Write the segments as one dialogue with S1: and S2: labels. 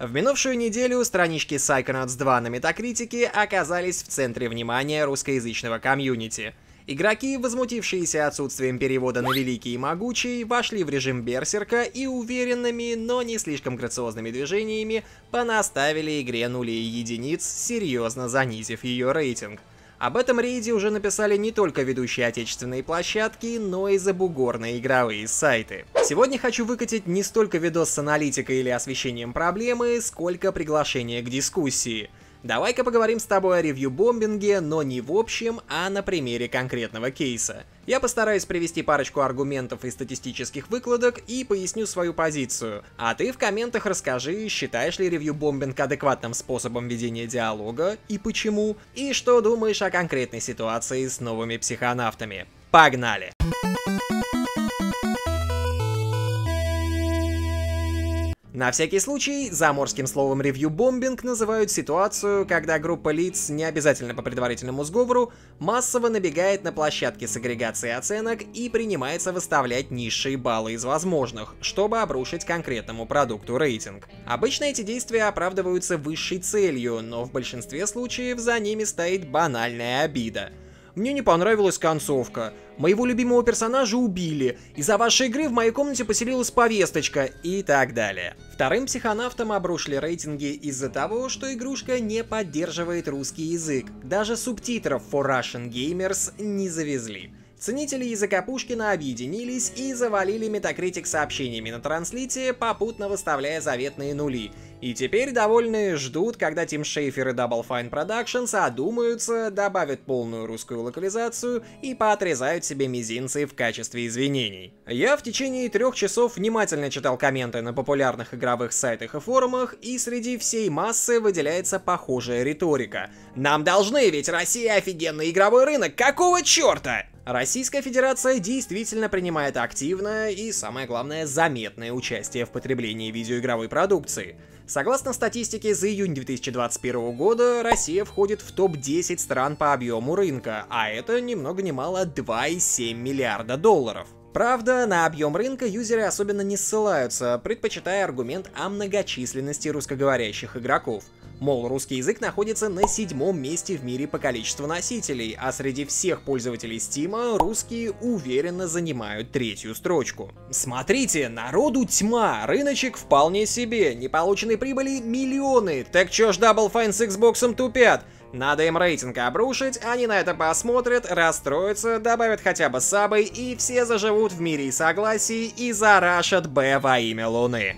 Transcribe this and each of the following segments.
S1: В минувшую неделю странички Psychonauts 2 на Метакритике оказались в центре внимания русскоязычного комьюнити. Игроки, возмутившиеся отсутствием перевода на Великий и Могучий, вошли в режим Берсерка и уверенными, но не слишком грациозными движениями понаставили игре нули и единиц, серьезно занизив ее рейтинг. Об этом рейде уже написали не только ведущие отечественные площадки, но и забугорные игровые сайты. Сегодня хочу выкатить не столько видос с аналитикой или освещением проблемы, сколько приглашение к дискуссии. Давай-ка поговорим с тобой о ревью-бомбинге, но не в общем, а на примере конкретного кейса. Я постараюсь привести парочку аргументов и статистических выкладок и поясню свою позицию. А ты в комментах расскажи, считаешь ли ревью-бомбинг адекватным способом ведения диалога и почему, и что думаешь о конкретной ситуации с новыми психонавтами. Погнали! На всякий случай, заморским словом ревью-бомбинг называют ситуацию, когда группа лиц, не обязательно по предварительному сговору, массово набегает на площадки с агрегацией оценок и принимается выставлять низшие баллы из возможных, чтобы обрушить конкретному продукту рейтинг. Обычно эти действия оправдываются высшей целью, но в большинстве случаев за ними стоит банальная обида — мне не понравилась концовка. Моего любимого персонажа убили. Из-за вашей игры в моей комнате поселилась повесточка и так далее. Вторым психонавтом обрушили рейтинги из-за того, что игрушка не поддерживает русский язык. Даже субтитров for Russian Gamers не завезли. Ценители языка Пушкина объединились и завалили Metacritic сообщениями на транслите, попутно выставляя заветные нули. И теперь довольные ждут, когда Тим Шейфер и Double Fine Productions одумаются, добавят полную русскую локализацию и поотрезают себе мизинцы в качестве извинений. Я в течение трех часов внимательно читал комменты на популярных игровых сайтах и форумах, и среди всей массы выделяется похожая риторика. «Нам должны, ведь Россия офигенный игровой рынок, какого черта?» Российская Федерация действительно принимает активное и, самое главное, заметное участие в потреблении видеоигровой продукции. Согласно статистике, за июнь 2021 года Россия входит в топ-10 стран по объему рынка, а это ни много ни мало 2,7 миллиарда долларов. Правда, на объем рынка юзеры особенно не ссылаются, предпочитая аргумент о многочисленности русскоговорящих игроков – Мол, русский язык находится на седьмом месте в мире по количеству носителей, а среди всех пользователей Steam русские уверенно занимают третью строчку. Смотрите, народу тьма, рыночек вполне себе, неполученной прибыли миллионы, так чё ж Double Fine с Xbox тупят? Надо им рейтинг обрушить, они на это посмотрят, расстроятся, добавят хотя бы сабы, и все заживут в мире и согласии и зарашат Б во имя Луны.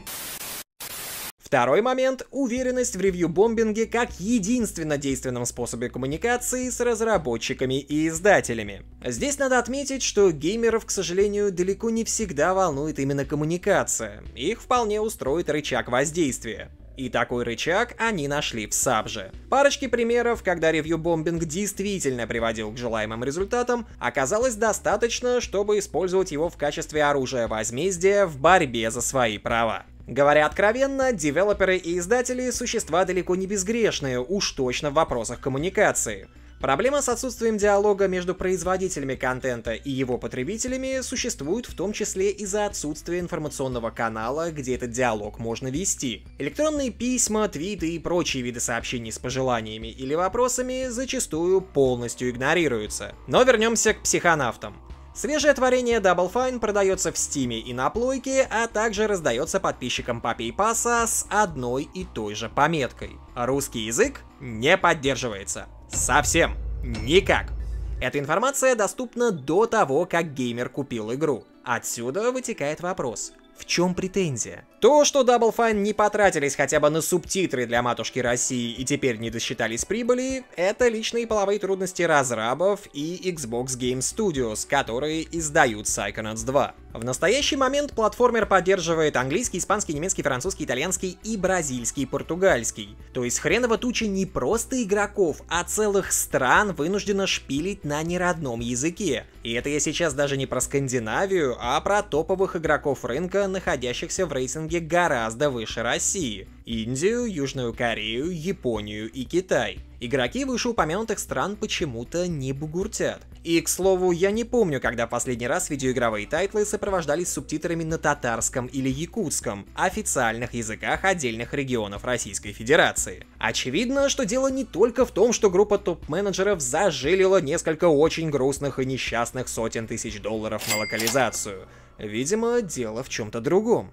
S1: Второй момент — уверенность в ревью-бомбинге как единственно действенном способе коммуникации с разработчиками и издателями. Здесь надо отметить, что геймеров, к сожалению, далеко не всегда волнует именно коммуникация. Их вполне устроит рычаг воздействия. И такой рычаг они нашли в Сабже. Парочки примеров, когда ревью-бомбинг действительно приводил к желаемым результатам, оказалось достаточно, чтобы использовать его в качестве оружия возмездия в борьбе за свои права. Говоря откровенно, девелоперы и издатели – существа далеко не безгрешные, уж точно в вопросах коммуникации. Проблема с отсутствием диалога между производителями контента и его потребителями существует в том числе из-за отсутствия информационного канала, где этот диалог можно вести. Электронные письма, твиты и прочие виды сообщений с пожеланиями или вопросами зачастую полностью игнорируются. Но вернемся к психонавтам. Свежее творение Double Fine продается в Steam и на плойке, а также раздается подписчикам Папи и с одной и той же пометкой. Русский язык не поддерживается. Совсем. Никак. Эта информация доступна до того, как геймер купил игру. Отсюда вытекает вопрос, в чем претензия? То, что Double Fine не потратились хотя бы на субтитры для матушки России и теперь не досчитались прибыли, это личные половые трудности разрабов и Xbox Game Studios, которые издают Psychonauts 2. В настоящий момент платформер поддерживает английский, испанский, немецкий, французский, итальянский и бразильский, португальский. То есть хреново туча не просто игроков, а целых стран вынуждена шпилить на неродном языке. И это я сейчас даже не про Скандинавию, а про топовых игроков рынка, находящихся в рейтинге гораздо выше России. Индию, Южную Корею, Японию и Китай. Игроки вышеупомянутых стран почему-то не бугуртят. И, к слову, я не помню, когда последний раз видеоигровые тайтлы сопровождались субтитрами на татарском или якутском, официальных языках отдельных регионов Российской Федерации. Очевидно, что дело не только в том, что группа топ-менеджеров зажилила несколько очень грустных и несчастных сотен тысяч долларов на локализацию. Видимо, дело в чем-то другом.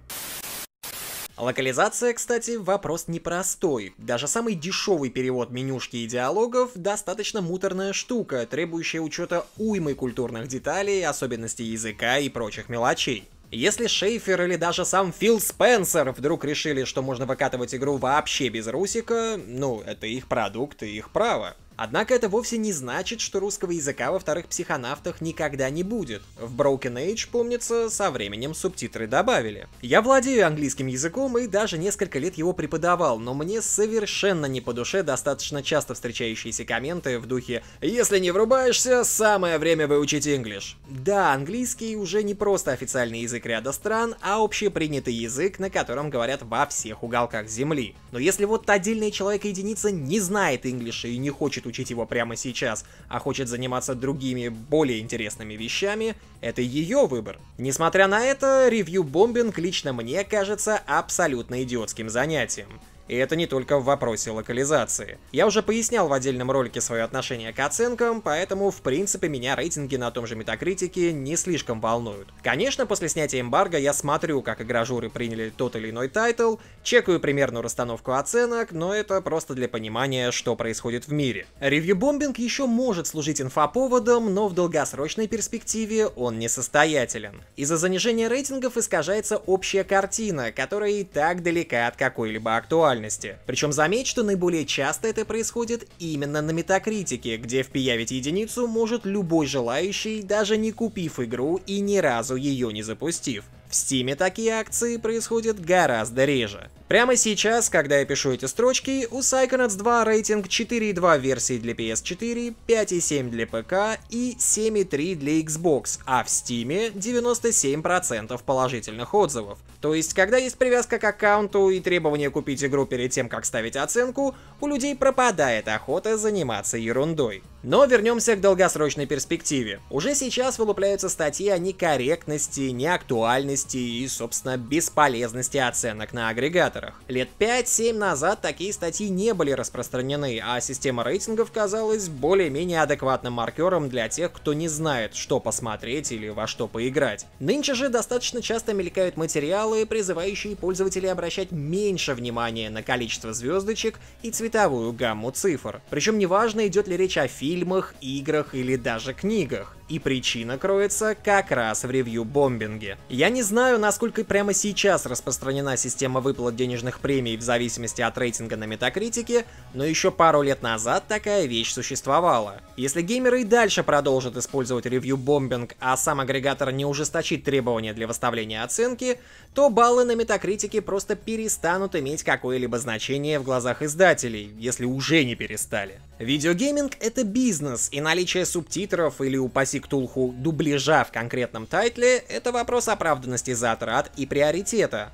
S1: Локализация, кстати, вопрос непростой. Даже самый дешевый перевод менюшки и диалогов достаточно муторная штука, требующая учета уймы культурных деталей, особенностей языка и прочих мелочей. Если Шейфер или даже сам Фил Спенсер вдруг решили, что можно выкатывать игру вообще без русика, ну, это их продукт и их право. Однако это вовсе не значит, что русского языка во вторых психонавтах никогда не будет. В Broken Age, помнится, со временем субтитры добавили. Я владею английским языком и даже несколько лет его преподавал, но мне совершенно не по душе достаточно часто встречающиеся комменты в духе «Если не врубаешься, самое время выучить English». Да, английский уже не просто официальный язык ряда стран, а общепринятый язык, на котором говорят во всех уголках Земли. Но если вот отдельный человек-единица не знает English и не хочет учить его прямо сейчас, а хочет заниматься другими, более интересными вещами, это ее выбор. Несмотря на это, ревью-бомбинг лично мне кажется абсолютно идиотским занятием. И это не только в вопросе локализации. Я уже пояснял в отдельном ролике свое отношение к оценкам, поэтому в принципе меня рейтинги на том же Метакритике не слишком волнуют. Конечно, после снятия эмбарго я смотрю, как игражуры приняли тот или иной тайтл, чекаю примерную расстановку оценок, но это просто для понимания, что происходит в мире. Ревью-бомбинг еще может служить инфоповодом, но в долгосрочной перспективе он несостоятелен. Из-за занижения рейтингов искажается общая картина, которая и так далека от какой-либо актуальности национальности. Причем заметь, что наиболее часто это происходит именно на метакритике, где впиявить единицу может любой желающий, даже не купив игру и ни разу ее не запустив. В Стиме такие акции происходят гораздо реже. Прямо сейчас, когда я пишу эти строчки, у Psychonauts 2 рейтинг 4.2 версии для PS4, 5.7 для ПК и 7.3 для Xbox, а в Steam 97% положительных отзывов. То есть, когда есть привязка к аккаунту и требование купить игру перед тем, как ставить оценку, у людей пропадает охота заниматься ерундой. Но вернемся к долгосрочной перспективе. Уже сейчас вылупляются статьи о некорректности, неактуальности и, собственно, бесполезности оценок на агрегатор рейтингах. Лет 5-7 назад такие статьи не были распространены, а система рейтингов казалась более-менее адекватным маркером для тех, кто не знает, что посмотреть или во что поиграть. Нынче же достаточно часто мелькают материалы, призывающие пользователей обращать меньше внимания на количество звездочек и цветовую гамму цифр. Причем неважно, идет ли речь о фильмах, играх или даже книгах. И причина кроется как раз в ревью-бомбинге. Я не знаю, насколько прямо сейчас распространена система выплат денежных премий в зависимости от рейтинга на метакритике, но еще пару лет назад такая вещь существовала. Если геймеры и дальше продолжат использовать ревью-бомбинг, а сам агрегатор не ужесточит требования для выставления оценки, то баллы на метакритике просто перестанут иметь какое-либо значение в глазах издателей, если уже не перестали. Видеогейминг — это бизнес, и наличие субтитров или, упаси Ктулху дубляжа в конкретном тайтле, это вопрос оправданности затрат и приоритета.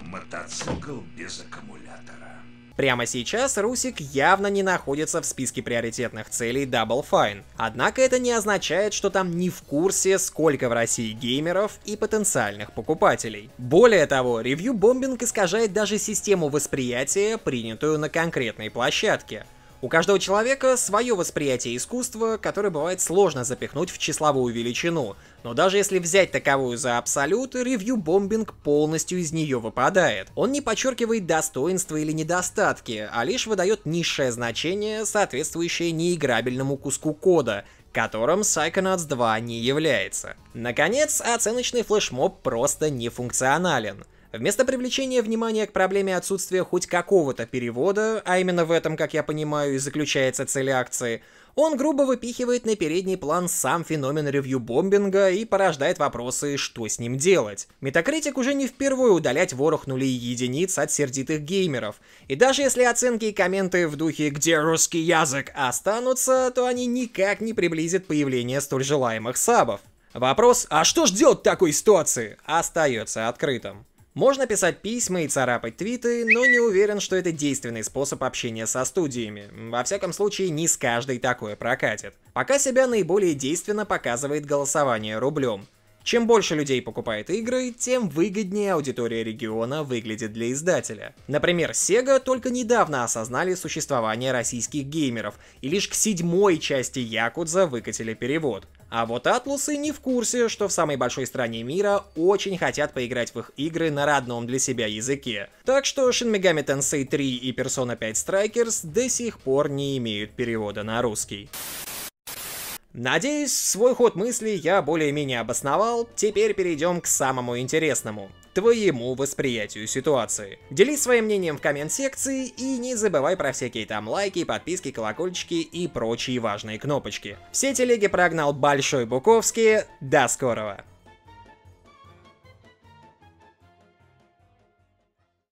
S1: мотоцикл без аккумулятора. Прямо сейчас Русик явно не находится в списке приоритетных целей Double Fine. Однако это не означает, что там не в курсе, сколько в России геймеров и потенциальных покупателей. Более того, ревью-бомбинг искажает даже систему восприятия, принятую на конкретной площадке. У каждого человека свое восприятие искусства, которое бывает сложно запихнуть в числовую величину, но даже если взять таковую за абсолют, ревью-бомбинг полностью из нее выпадает. Он не подчеркивает достоинства или недостатки, а лишь выдает низшее значение, соответствующее неиграбельному куску кода, которым Psychonauts 2 не является. Наконец, оценочный флешмоб просто не функционален. Вместо привлечения внимания к проблеме отсутствия хоть какого-то перевода, а именно в этом, как я понимаю, и заключается цель акции, он грубо выпихивает на передний план сам феномен ревью-бомбинга и порождает вопросы, что с ним делать. Метакритик уже не впервые удалять ворох нулей единиц от сердитых геймеров. И даже если оценки и комменты в духе «Где русский язык?» останутся, то они никак не приблизят появление столь желаемых сабов. Вопрос «А что ж делать в такой ситуации?» остается открытым. Можно писать письма и царапать твиты, но не уверен, что это действенный способ общения со студиями. Во всяком случае, не с каждой такое прокатит. Пока себя наиболее действенно показывает голосование рублем. Чем больше людей покупает игры, тем выгоднее аудитория региона выглядит для издателя. Например, Sega только недавно осознали существование российских геймеров, и лишь к седьмой части Якудза выкатили перевод. А вот атласы не в курсе, что в самой большой стране мира очень хотят поиграть в их игры на родном для себя языке. Так что Shin Megami Tensei 3 и Persona 5 Strikers до сих пор не имеют перевода на русский. Надеюсь, свой ход мысли я более-менее обосновал, теперь перейдем к самому интересному твоему восприятию ситуации. Делись своим мнением в коммент-секции и не забывай про всякие там лайки, подписки, колокольчики и прочие важные кнопочки. Все телеги прогнал Большой Буковский. До скорого!